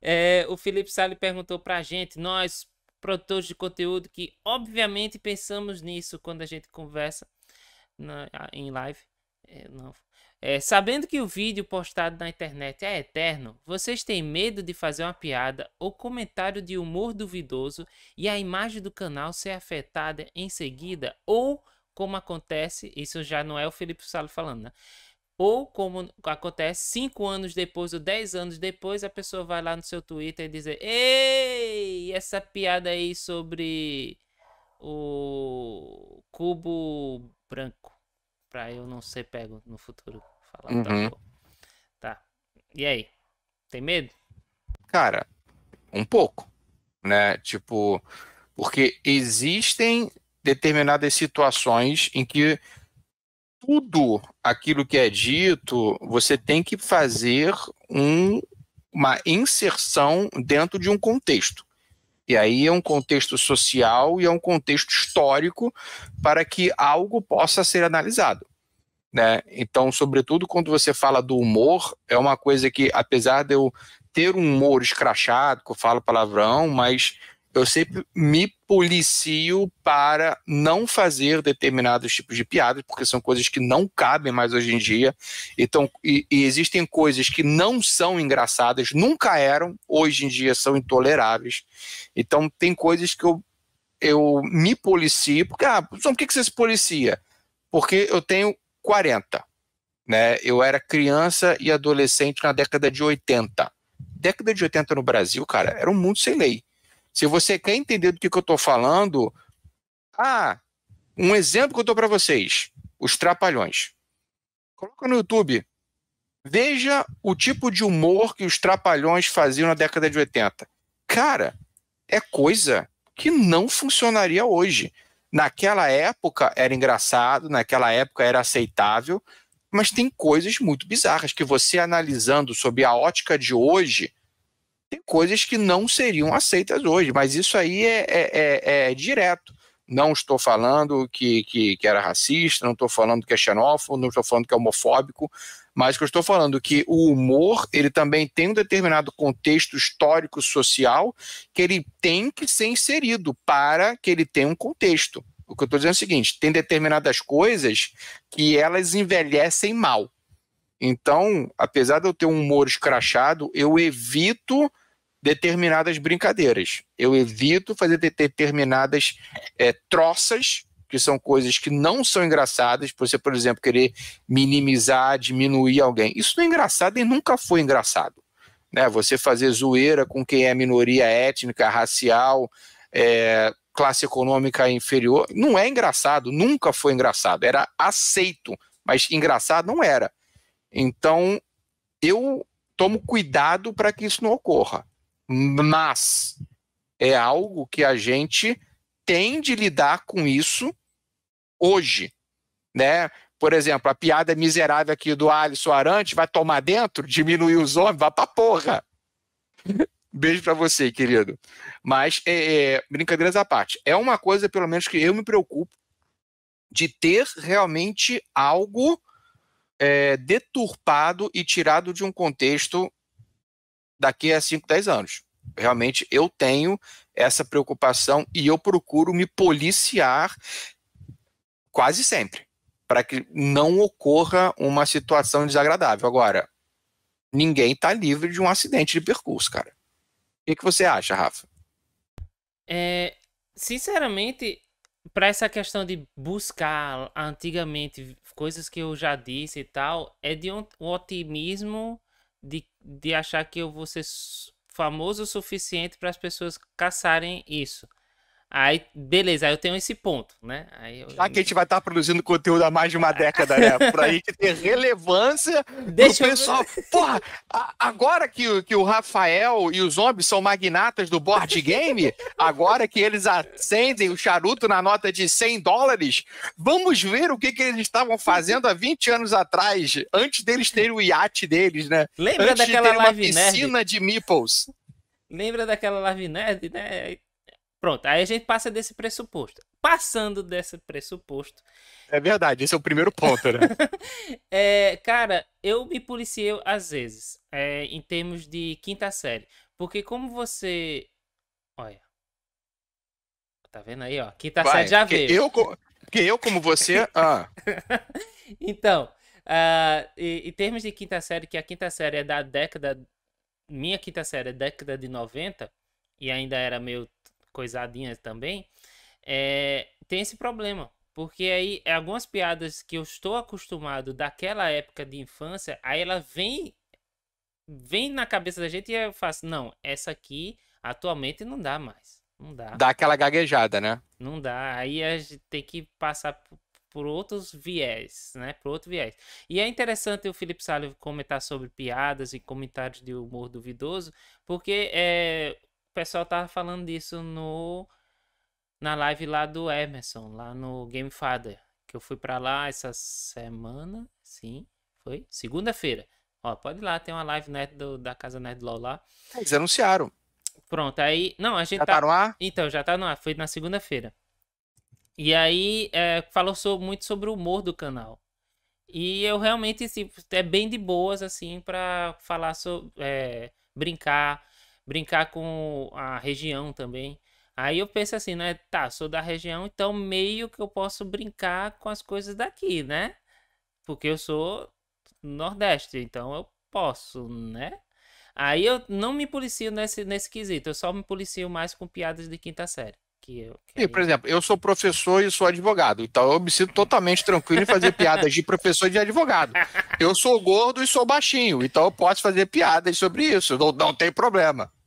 É, o Felipe Salles perguntou para a gente, nós produtores de conteúdo, que obviamente pensamos nisso quando a gente conversa na, em live. É, é, sabendo que o vídeo postado na internet é eterno, vocês têm medo de fazer uma piada ou comentário de humor duvidoso e a imagem do canal ser afetada em seguida? Ou, como acontece, isso já não é o Felipe Salo falando, né? Ou, como acontece, cinco anos depois ou dez anos depois, a pessoa vai lá no seu Twitter e dizer Ei, essa piada aí sobre o cubo branco. Pra eu não ser pego no futuro. Falar uhum. Tá. E aí? Tem medo? Cara, um pouco. Né? Tipo, porque existem determinadas situações em que tudo aquilo que é dito, você tem que fazer um, uma inserção dentro de um contexto. E aí é um contexto social e é um contexto histórico para que algo possa ser analisado. Né? Então, sobretudo quando você fala do humor, é uma coisa que, apesar de eu ter um humor escrachado, que eu falo palavrão, mas eu sempre me policio para não fazer determinados tipos de piadas, porque são coisas que não cabem mais hoje em dia. Então, e, e existem coisas que não são engraçadas, nunca eram, hoje em dia são intoleráveis. Então, tem coisas que eu, eu me policio, porque, ah, por que você se policia? Porque eu tenho 40. Né? Eu era criança e adolescente na década de 80. Década de 80 no Brasil, cara, era um mundo sem lei. Se você quer entender do que, que eu estou falando, ah, um exemplo que eu dou para vocês: os Trapalhões. Coloca no YouTube. Veja o tipo de humor que os Trapalhões faziam na década de 80. Cara, é coisa que não funcionaria hoje. Naquela época era engraçado, naquela época era aceitável, mas tem coisas muito bizarras que você analisando sob a ótica de hoje, tem coisas que não seriam aceitas hoje, mas isso aí é, é, é, é direto. Não estou falando que, que, que era racista, não estou falando que é xenófobo, não estou falando que é homofóbico, mas que eu estou falando é que o humor ele também tem um determinado contexto histórico social que ele tem que ser inserido para que ele tenha um contexto. O que eu estou dizendo é o seguinte: tem determinadas coisas que elas envelhecem mal. Então, apesar de eu ter um humor escrachado, eu evito determinadas brincadeiras. Eu evito fazer determinadas é, troças, que são coisas que não são engraçadas. Você, por exemplo, querer minimizar, diminuir alguém. Isso não é engraçado e nunca foi engraçado. Né? Você fazer zoeira com quem é minoria étnica, racial, é, classe econômica inferior, não é engraçado, nunca foi engraçado. Era aceito, mas engraçado não era. Então, eu tomo cuidado para que isso não ocorra. Mas é algo que a gente tem de lidar com isso hoje, né? Por exemplo, a piada miserável aqui do Alisson Arante vai tomar dentro, diminuir os homens, vai pra porra. Beijo para você, querido. Mas, é, é, brincadeiras à parte, é uma coisa, pelo menos, que eu me preocupo de ter realmente algo é, deturpado e tirado de um contexto daqui a 5, 10 anos. Realmente eu tenho essa preocupação e eu procuro me policiar quase sempre para que não ocorra uma situação desagradável. Agora, ninguém está livre de um acidente de percurso, cara. O que, que você acha, Rafa? É, sinceramente, para essa questão de buscar antigamente coisas que eu já disse e tal, é de um, um otimismo de, de achar que eu vou ser famoso o suficiente para as pessoas caçarem isso. Aí, beleza, aí eu tenho esse ponto, né? Aí eu... Já que a gente vai estar produzindo conteúdo há mais de uma década, né? Por aí que tem relevância Deixa pro pessoal. Eu... Porra, agora que, que o Rafael e os zombies são magnatas do board game, agora que eles acendem o charuto na nota de 100 dólares, vamos ver o que, que eles estavam fazendo há 20 anos atrás, antes deles terem o iate deles, né? Lembra antes daquela de live uma piscina nerd? de meeples. Lembra daquela live nerd, né? Pronto, aí a gente passa desse pressuposto. Passando desse pressuposto. É verdade, esse é o primeiro ponto, né? é, cara, eu me policiei às vezes, é, em termos de quinta série. Porque como você. Olha. Tá vendo aí, ó? Quinta Vai, série já veio. Eu, porque eu, como você. Ah. então, uh, ah, em, em termos de quinta série, que a quinta série é da década. Minha quinta série é década de 90, e ainda era meio coisadinha também, é, tem esse problema. Porque aí é algumas piadas que eu estou acostumado daquela época de infância, aí ela vem vem na cabeça da gente e eu faço, não, essa aqui atualmente não dá mais. Não dá. Dá aquela gaguejada, né? Não dá. Aí a gente tem que passar por outros viés, né? Por outro viés. E é interessante o Felipe Salles comentar sobre piadas e comentários de humor duvidoso, porque é, pessoal tava falando disso no na live lá do Emerson, lá no Gamefather, que eu fui para lá essa semana, sim, foi segunda-feira. Ó, pode ir lá, tem uma live net do, da casa Nerd LOL lá. Eles anunciaram. Pronto, aí, não, a gente já tá, tá no ar? Então, já tá no ar, foi na segunda-feira. E aí, é, falou sobre, muito sobre o humor do canal. E eu realmente, assim, é bem de boas, assim, para falar sobre, é, brincar, brincar com a região também. Aí eu penso assim, né? Tá, sou da região, então meio que eu posso brincar com as coisas daqui, né? Porque eu sou Nordeste, então eu posso, né? Aí eu não me policio nesse, nesse quesito, eu só me policio mais com piadas de quinta série. Que eu, que e, aí... por exemplo, eu sou professor e sou advogado, então eu me sinto totalmente tranquilo em fazer piadas de professor e de advogado. Eu sou gordo e sou baixinho, então eu posso fazer piadas sobre isso, não, não tem problema.